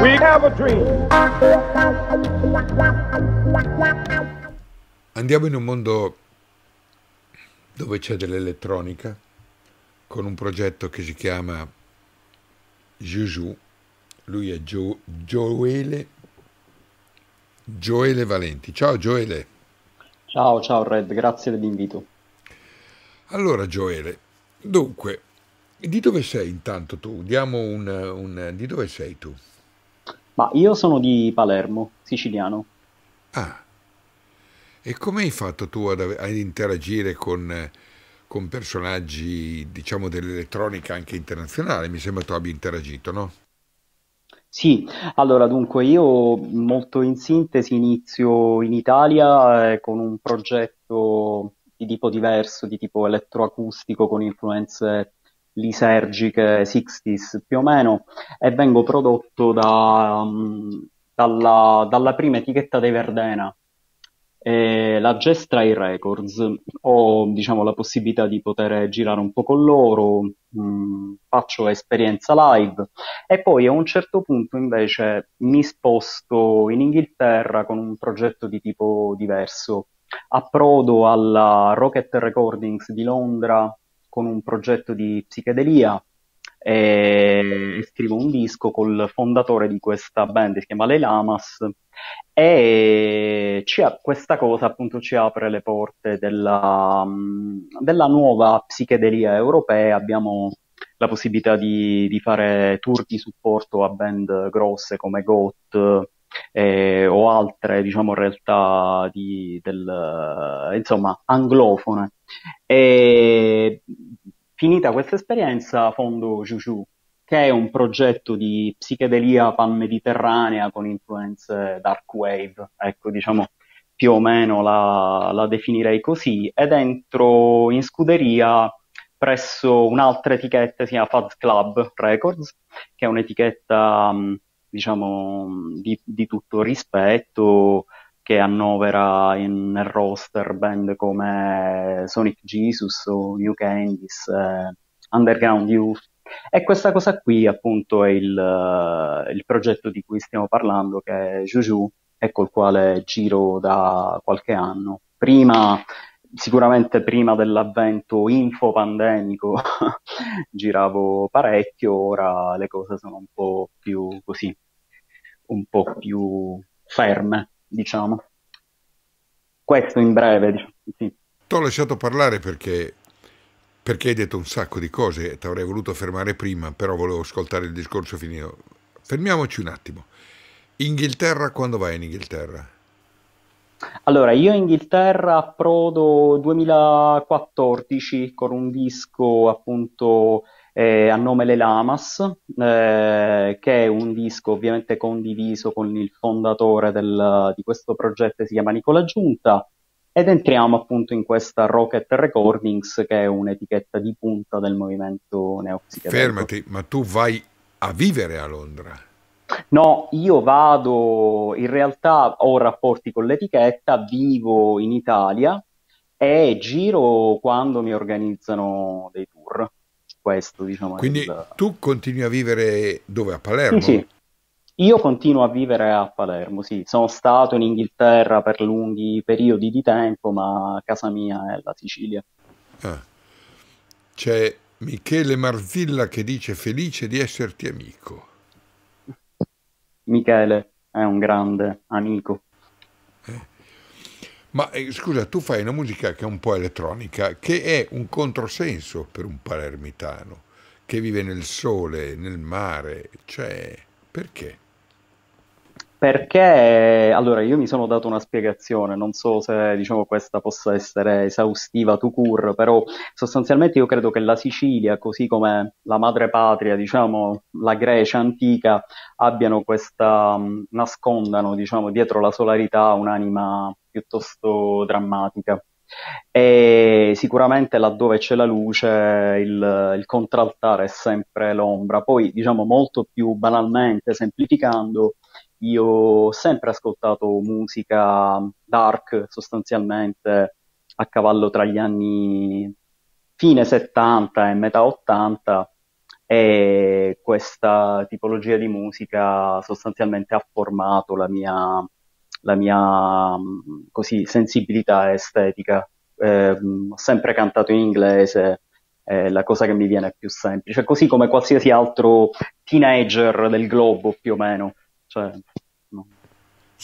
We have a dream. Andiamo in un mondo dove c'è dell'elettronica con un progetto che si chiama Juju. Lui è Gio- Joele, Joele Valenti. Ciao Joele. Ciao, ciao Red, grazie dell'invito. Allora Joele, dunque, di dove sei intanto tu? Diamo un, un di dove sei tu? Ma io sono di Palermo, siciliano. Ah, e come hai fatto tu ad, ad interagire con, con, personaggi, diciamo, dell'elettronica anche internazionale? Mi sembra tu abbia interagito, no? Sì, allora dunque io molto in sintesi inizio in Italia eh, con un progetto di tipo diverso, di tipo elettroacustico con influenze lisergiche 60s più o meno e vengo prodotto da, um, dalla, dalla, prima etichetta dei Verdena, eh, la Gestrai Records. Ho diciamo, la possibilità di poter girare un po' con loro, mh, mm, faccio esperienza live e poi a un certo punto invece mi sposto in Inghilterra con un progetto di tipo diverso. Approdo alla Rocket Recordings di Londra con un progetto di psichedelia e, scrivo un disco col fondatore di questa band che si chiama Le Lamas e ci, questa cosa appunto ci apre le porte della, mm, della nuova psichedelia europea. Abbiamo la possibilità di, di, fare tour di supporto a band grosse come GOT eh, o altre, diciamo, realtà di, del, insomma, anglofone. E finita questa esperienza fondo Juju, che è un progetto di psichedelia pan-mediterranea con influenze dark wave, ecco diciamo più o meno la, la definirei così, ed entro in scuderia presso un'altra etichetta, si chiama Fuzz Club Records, che è un'etichetta diciamo di, di tutto rispetto, che annovera in, nel roster band come Sonic Jesus o New Candies, eh, Underground Youth. E questa cosa qui appunto è il, uh, il progetto di cui stiamo parlando che è Juju e col quale giro da qualche anno. Prima sicuramente prima dell'avvento infopandemico giravo parecchio, ora le cose sono un po' più così, un po' più ferme diciamo. Questo in breve, diciamo, sì. Ti ho lasciato parlare perché, perché hai detto un sacco di cose, ti avrei voluto fermare prima, però volevo ascoltare il discorso finito. Fermiamoci un attimo. Inghilterra, quando vai in Inghilterra? Allora, io in Inghilterra approdo 2014 con un disco appunto eh, a nome Le Lamas, eh, che è un disco ovviamente condiviso con il fondatore del, di questo progetto, si chiama Nicola Giunta, ed entriamo appunto in questa Rocket Recordings, che è un'etichetta di punta del movimento neopsichedelico. Fermati, ma tu vai a vivere a Londra? No, io vado, in realtà ho rapporti con l'etichetta, vivo in Italia e giro quando mi organizzano dei tour questo, diciamo. Quindi il... tu continui a vivere dove? A Palermo? Sì, sì, Io continuo a vivere a Palermo, sì. Sono stato in Inghilterra per lunghi periodi di tempo, ma casa mia è la Sicilia. Ah. C'è Michele Marzilla che dice felice di esserti amico. Michele è un grande amico. Eh. Ma eh, scusa, tu fai una musica che è un po' elettronica, che è un controsenso per un palermitano che vive nel sole, nel mare, cioè perché? Perché, allora, io mi sono dato una spiegazione, non so se diciamo, questa possa essere esaustiva to cure, però sostanzialmente io credo che la Sicilia, così come la madre patria, diciamo, la Grecia antica, abbiano questa, mm, nascondano, diciamo, dietro la solarità un'anima piuttosto drammatica. E sicuramente laddove c'è la luce il, il contraltare è sempre l'ombra. Poi, diciamo, molto più banalmente, semplificando, io ho sempre ascoltato musica dark sostanzialmente a cavallo tra gli anni fine 70 e metà 80 e questa tipologia di musica sostanzialmente ha formato la mia, la mia così, sensibilità estetica. Eh, ho sempre cantato in inglese, è la cosa che mi viene più semplice, così come qualsiasi altro teenager del globo più o meno. Cioè,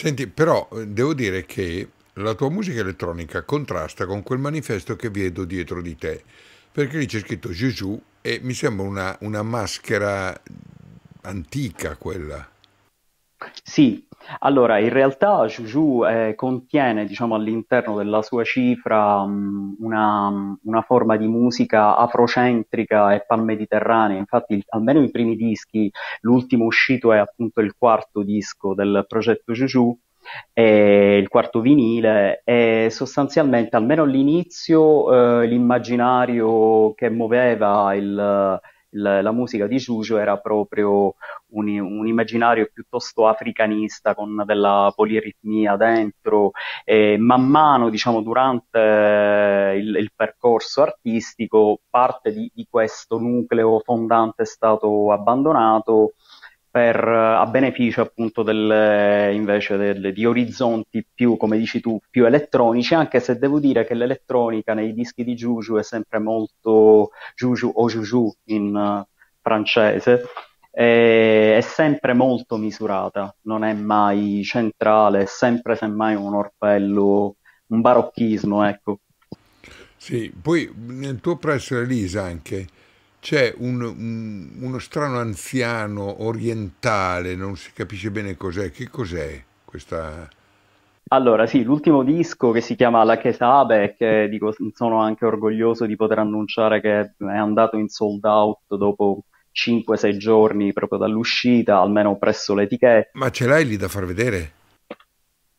Senti, però eh, devo dire che la tua musica elettronica contrasta con quel manifesto che vedo dietro di te, perché lì c'è scritto Gesù e mi sembra una, una maschera antica quella. Sì, allora in realtà Juju eh, contiene diciamo, all'interno della sua cifra mh, mm, una, mm, una, forma di musica afrocentrica e palmediterranea, infatti il, almeno i primi dischi, l'ultimo uscito è appunto il quarto disco del progetto Juju, il quarto vinile e sostanzialmente almeno all'inizio eh, l'immaginario che muoveva il la, la musica di Juju era proprio un, un, immaginario piuttosto africanista con della poliritmia dentro e man mano, diciamo, durante eh, il, il percorso artistico parte di, di questo nucleo fondante è stato abbandonato per, eh, a beneficio appunto del, eh, invece del, di orizzonti più, come dici tu, più elettronici, anche se devo dire che l'elettronica nei dischi di Juju è sempre molto Juju o Juju in uh, francese, è, è sempre molto misurata, non è mai centrale, è sempre semmai un orpello, un barocchismo, ecco. Sì, poi nel tuo press release anche c'è un, un, uno strano anziano orientale, non si capisce bene cos'è. Che cos'è questa... Allora, sì, l'ultimo disco che si chiama La Chesabe, che dico, sono anche orgoglioso di poter annunciare che è andato in sold out dopo 5-6 giorni proprio dall'uscita, almeno presso l'etichetta. Ma ce l'hai lì da far vedere?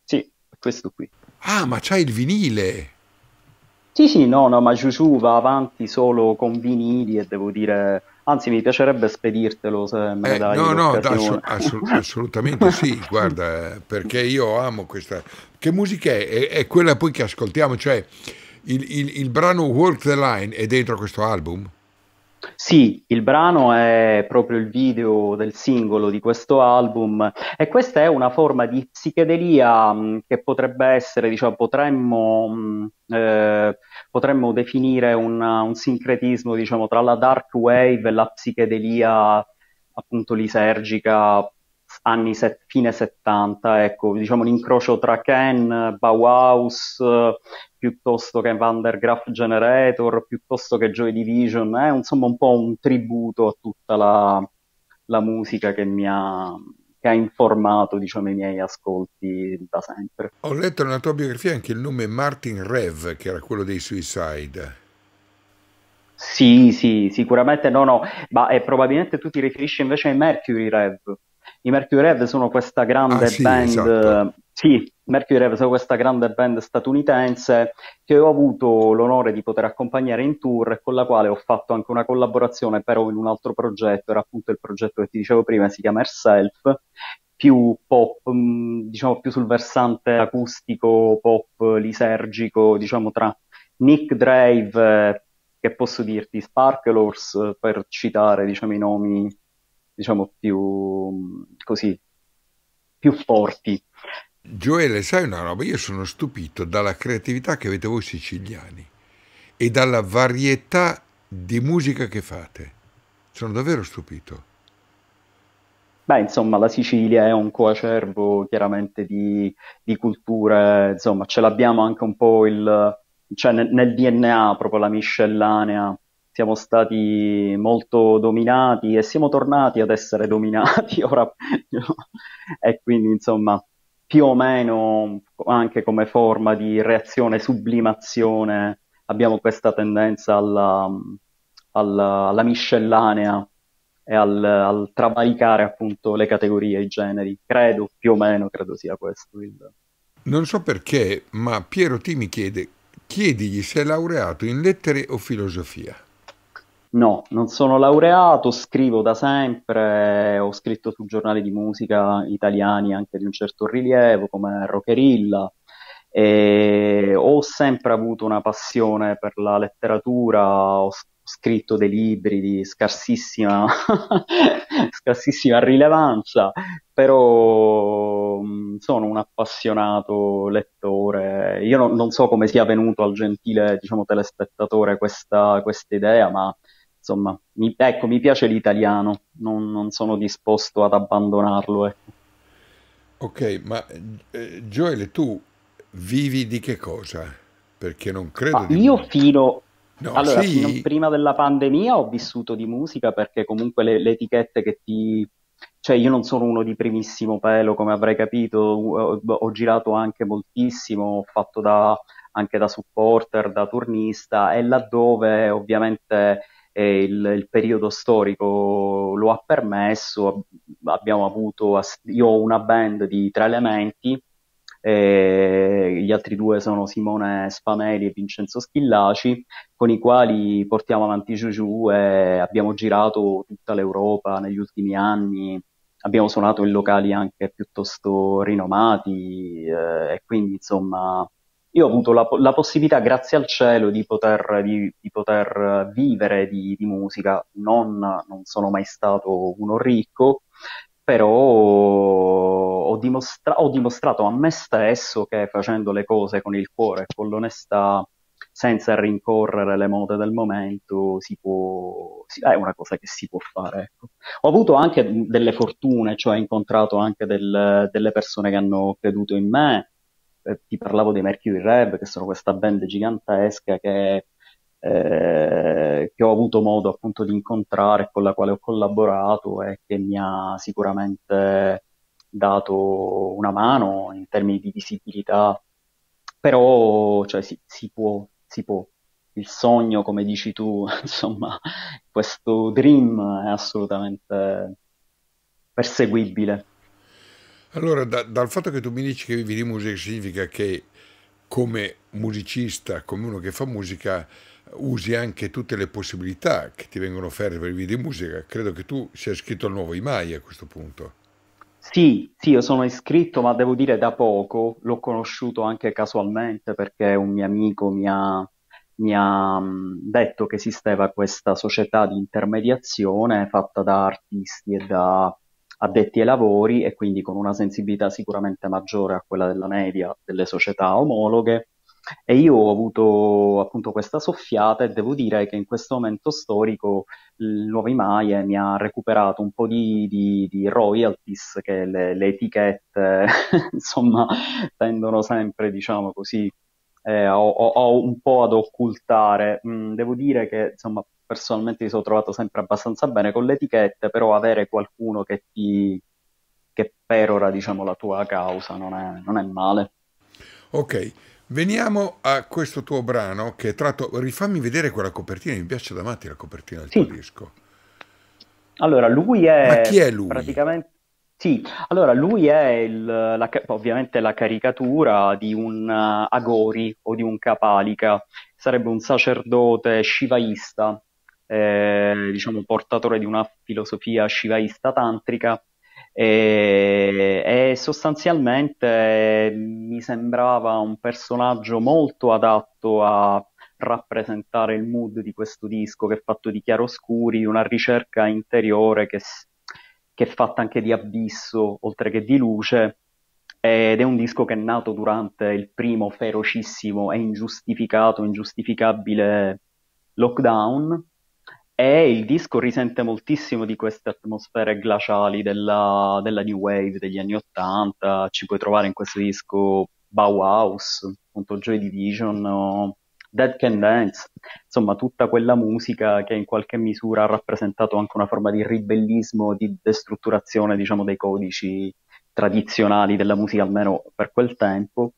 Sì, questo qui. Ah, ma c'hai il vinile! Sì, sì, no, no, ma Juju va avanti solo con vinili e devo dire, anzi mi piacerebbe spedirtelo se me ne eh, dai. no, no, ass- ass- assolutamente sì, guarda, perché io amo questa... Che musica è? È, è quella poi che ascoltiamo, cioè il, il, il brano Walk the Line è dentro questo album? Sì, il brano è proprio il video del singolo di questo album e questa è una forma di psichedelia mh, mm, che potrebbe essere, diciamo, potremmo, mh, mm, eh, potremmo definire una, un sincretismo diciamo, tra la dark wave e la psichedelia appunto lisergica anni set, fine 70, ecco, diciamo l'incrocio tra Ken, Bauhaus, eh, piuttosto che Van der Graaf Generator, piuttosto che Joy Division, è eh, insomma un po' un tributo a tutta la, la musica che mi ha, che ha informato diciamo, i miei ascolti da sempre. Ho letto nella tua biografia anche il nome Martin Rev, che era quello dei Suicide. Sì, sì, sicuramente no, no, ma eh, probabilmente tu ti riferisci invece ai Mercury Rev, i Mercury Rev sono questa grande ah, sì, band, esatto. sì, Mercury Rev sono questa grande band statunitense che ho avuto l'onore di poter accompagnare in tour e con la quale ho fatto anche una collaborazione però in un altro progetto, era appunto il progetto che ti dicevo prima, si chiama Herself, più pop, mm, diciamo più sul versante acustico, pop, lisergico, diciamo tra Nick Drive, che posso dirti, Sparklers, per citare diciamo, i nomi diciamo, più, così, più forti. Gioele, sai una roba? Io sono stupito dalla creatività che avete voi siciliani e dalla varietà di musica che fate. Sono davvero stupito. Beh, insomma, la Sicilia è un coacervo chiaramente di, di culture, insomma, ce l'abbiamo anche un po' il, cioè nel, nel DNA proprio la miscellanea siamo stati molto dominati e siamo tornati ad essere dominati ora e quindi insomma più o meno anche come forma di reazione sublimazione abbiamo questa tendenza alla, alla, alla miscellanea e al, al, travalicare appunto le categorie, i generi. Credo, più o meno, credo sia questo il... Non so perché, ma Piero Ti mi chiede, chiedigli se è laureato in lettere o filosofia. No, non sono laureato, scrivo da sempre, ho scritto su giornali di musica italiani anche di un certo rilievo come Rockerilla e ho sempre avuto una passione per la letteratura, ho scritto dei libri di scarsissima, scarsissima rilevanza, però mm, sono un appassionato lettore. Io no, non so come sia venuto al gentile diciamo, telespettatore questa, questa idea, ma insomma, mi, ecco, mi piace l'italiano, non, non sono disposto ad abbandonarlo. Ecco. Ok, ma eh, Joel, tu vivi di che cosa? Perché non credo ah, Io molto. fino... No, allora, sì. fino prima della pandemia ho vissuto di musica perché comunque le, le etichette che ti cioè io non sono uno di primissimo pelo, come avrei capito, ho, boh, ho girato anche moltissimo, ho fatto da, anche da supporter, da turnista e laddove ovviamente eh, il, il, periodo storico lo ha permesso, abbiamo avuto, io ho una band di tre elementi, eh, gli altri due sono Simone Spameli e Vincenzo Schillaci, con i quali portiamo avanti Juju e abbiamo girato tutta l'Europa negli ultimi anni, abbiamo suonato in locali anche piuttosto rinomati eh, e quindi insomma io ho avuto la, la, possibilità, grazie al cielo, di poter, di, di poter vivere di, di musica. Non, non, sono mai stato uno ricco, però ho, dimostra- ho, dimostrato a me stesso che facendo le cose con il cuore e con l'onestà, senza rincorrere le mode del momento, si può, si, è una cosa che si può fare. Ecco. Ho avuto anche delle fortune, cioè ho incontrato anche del, delle persone che hanno creduto in me eh, ti parlavo dei Mercury Rev, che sono questa band gigantesca che, eh, che ho avuto modo appunto di incontrare, con la quale ho collaborato e che mi ha sicuramente dato una mano in termini di visibilità, però cioè, si, si, può, si può. Il sogno, come dici tu, insomma, questo dream è assolutamente perseguibile. Allora, da, dal fatto che tu mi dici che vivi di musica significa che come musicista, come uno che fa musica, usi anche tutte le possibilità che ti vengono offerte per vivere di musica. Credo che tu sia iscritto al nuovo IMAI a questo punto. Sì, sì, io sono iscritto, ma devo dire da poco, l'ho conosciuto anche casualmente perché un mio amico mi ha, mi ha mm, detto che esisteva questa società di intermediazione fatta da artisti e da addetti ai lavori e quindi con una sensibilità sicuramente maggiore a quella della media delle società omologhe. E io ho avuto appunto questa soffiata e devo dire che in questo momento storico il nuovo Maie mi ha recuperato un po' di, di, di royalties che le, le etichette insomma tendono sempre diciamo così eh, o, o, o un po' ad occultare. Mm, devo dire che insomma personalmente mi sono trovato sempre abbastanza bene con le etichette, però avere qualcuno che ti che perora diciamo, la tua causa non è, non è male. Ok, Veniamo a questo tuo brano che è tratto, rifammi vedere quella copertina, mi piace da matti la copertina del sì. tuo disco. Allora, lui è... Ma chi è lui? Praticamente... Sì, allora lui è il, la, ovviamente la caricatura di un uh, agori o di un capalica, sarebbe un sacerdote shivaista eh, diciamo, portatore di una filosofia shivaista tantrica e, eh, e, sostanzialmente eh, mi sembrava un personaggio molto adatto a rappresentare il mood di questo disco che è fatto di chiaroscuri, una ricerca interiore che, che è fatta anche di abisso oltre che di luce ed è un disco che è nato durante il primo ferocissimo e ingiustificato, ingiustificabile lockdown e il disco risente moltissimo di queste atmosfere glaciali della, della New Wave degli anni Ottanta, ci puoi trovare in questo disco Bauhaus, appunto Joy Division, o Dead Can Dance, insomma tutta quella musica che in qualche misura ha rappresentato anche una forma di ribellismo, di destrutturazione diciamo dei codici tradizionali della musica almeno per quel tempo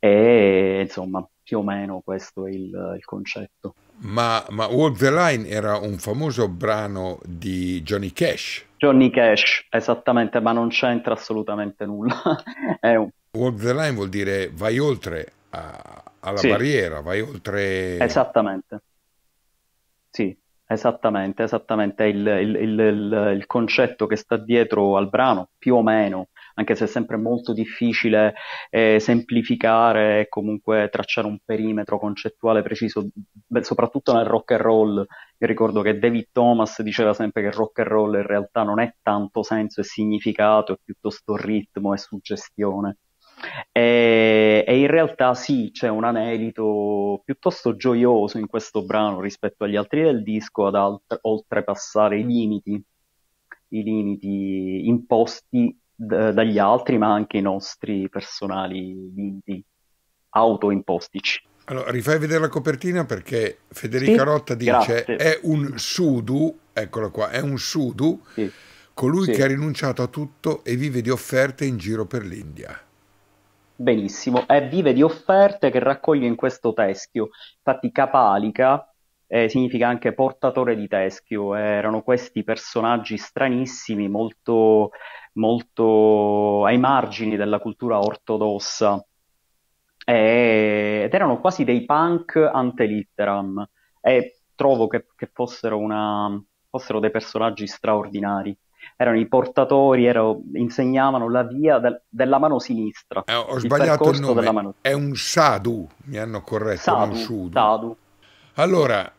e insomma più o meno questo è il, il concetto. Ma, ma Walk the Line era un famoso brano di Johnny Cash. Johnny Cash, esattamente, ma non c'entra assolutamente nulla. un... Walk the Line vuol dire vai oltre a, alla sì. barriera, vai oltre... Esattamente. Sì, esattamente, esattamente. È il, il, il, il concetto che sta dietro al brano, più o meno anche se è sempre molto difficile eh, semplificare e comunque tracciare un perimetro concettuale preciso, beh, soprattutto nel rock and roll. Io ricordo che David Thomas diceva sempre che il rock and roll in realtà non è tanto senso e significato, è piuttosto ritmo e suggestione. E, e, in realtà sì, c'è un anelito piuttosto gioioso in questo brano rispetto agli altri del disco ad alt- oltrepassare i limiti, i limiti imposti d- dagli altri, ma anche i nostri personali limiti autoimpostici. Allora, rifai vedere la copertina perché Federica sì, Rotta dice grazie. è un sudu, eccolo qua, è un sudu, sì, colui sì. che ha rinunciato a tutto e vive di offerte in giro per l'India. Benissimo, è vive di offerte che raccoglie in questo teschio. Infatti Capalica eh, significa anche portatore di teschio, eh, erano questi personaggi stranissimi, molto molto ai margini della cultura ortodossa e, ed erano quasi dei punk ante litteram e trovo che, che fossero, una, fossero, dei personaggi straordinari. Erano i portatori, ero, insegnavano la via del, della mano sinistra. Eh, ho sbagliato il, nome, è un sadu, mi hanno corretto, sadu, non sudu. Sadu. Allora,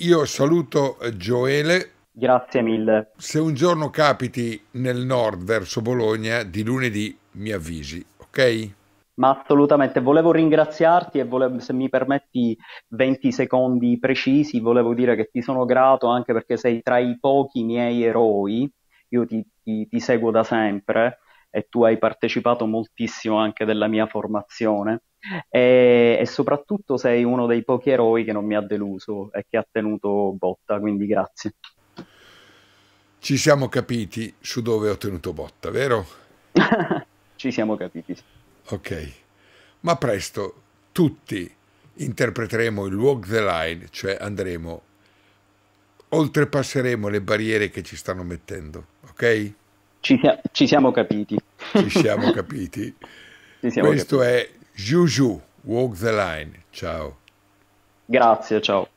io saluto Gioele Grazie mille. Se un giorno capiti nel nord verso Bologna, di lunedì mi avvisi, ok? Ma assolutamente, volevo ringraziarti e volevo, se mi permetti 20 secondi precisi, volevo dire che ti sono grato anche perché sei tra i pochi miei eroi, io ti, ti, ti seguo da sempre e tu hai partecipato moltissimo anche della mia formazione e, e, soprattutto sei uno dei pochi eroi che non mi ha deluso e che ha tenuto botta, quindi grazie. Ci siamo capiti su dove ho tenuto botta, vero? Ci siamo capiti. Ok, ma presto tutti interpreteremo il walk the line, cioè andremo, oltrepasseremo le barriere che ci stanno mettendo, ok? Ci, ci siamo capiti. Ci siamo capiti. ci siamo Questo capiti. è Juju, walk the line. Ciao. Grazie, ciao.